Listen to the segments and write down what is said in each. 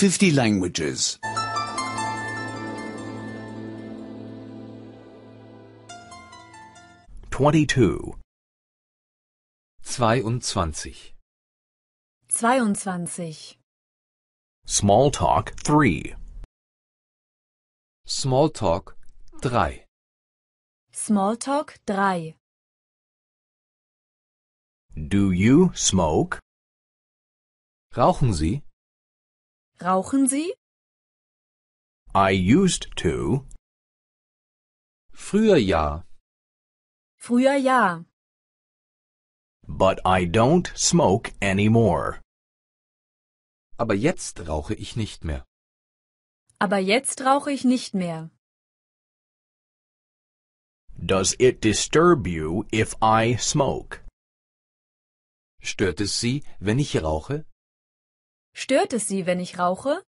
50 languages. 22. 22. 22. Small talk 3. Smalltalk 3. talk 3. Do you smoke? Rauchen Sie? Rauchen Sie? I used to. Früher ja. Früher ja. But I don't smoke anymore. Aber jetzt rauche ich nicht mehr. Aber jetzt rauche ich nicht mehr. Does it disturb you if I smoke? Stört es Sie, wenn ich rauche? Stört es Sie, wenn ich rauche?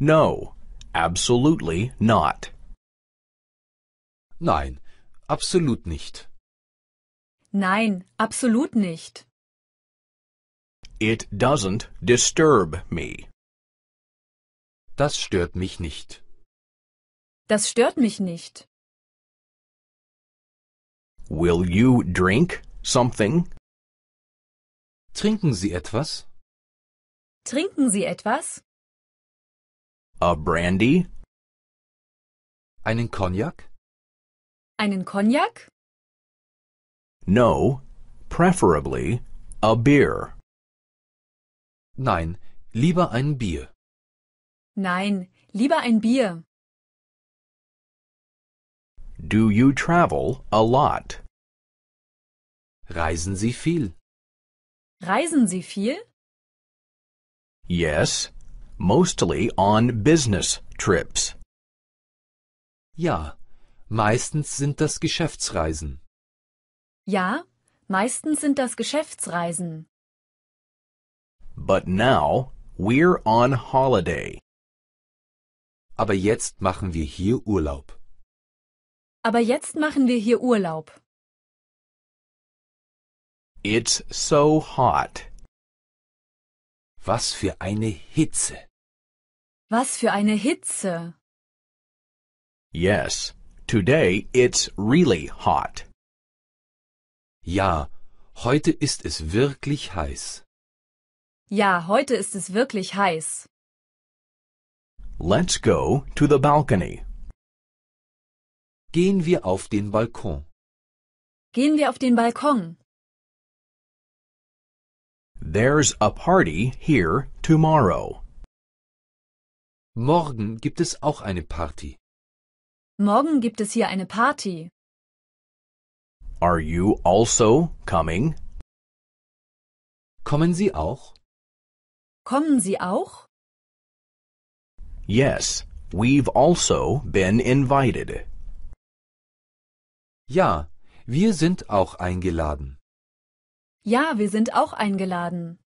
No, absolutely not. Nein, absolut nicht. Nein, absolut nicht. It doesn't disturb me. Das stört mich nicht. Das stört mich nicht. Will you drink something? Trinken Sie etwas? Trinken Sie etwas? A brandy? Einen Cognac? Einen Cognac? No, preferably a beer. Nein, lieber ein Bier. Nein, lieber ein Bier. Do you travel a lot? Reisen Sie viel? Reisen Sie viel? Yes, mostly on business trips. Ja, meistens sind das Geschäftsreisen. Ja, meistens sind das Geschäftsreisen. But now we're on holiday. Aber jetzt machen wir hier Urlaub. Aber jetzt machen wir hier Urlaub. It's so hot. Was für eine Hitze. Was für eine Hitze. Yes, today it's really hot. Ja, heute ist es wirklich heiß. Ja, heute ist es wirklich heiß. Let's go to the balcony. Gehen wir auf den Balkon. Gehen wir auf den Balkon. There's a party here tomorrow. Morgen gibt es auch eine Party. Morgen gibt es hier eine Party. Are you also coming? Kommen Sie auch? Kommen Sie auch? Yes, we've also been invited. Ja, wir sind auch eingeladen. Ja, wir sind auch eingeladen.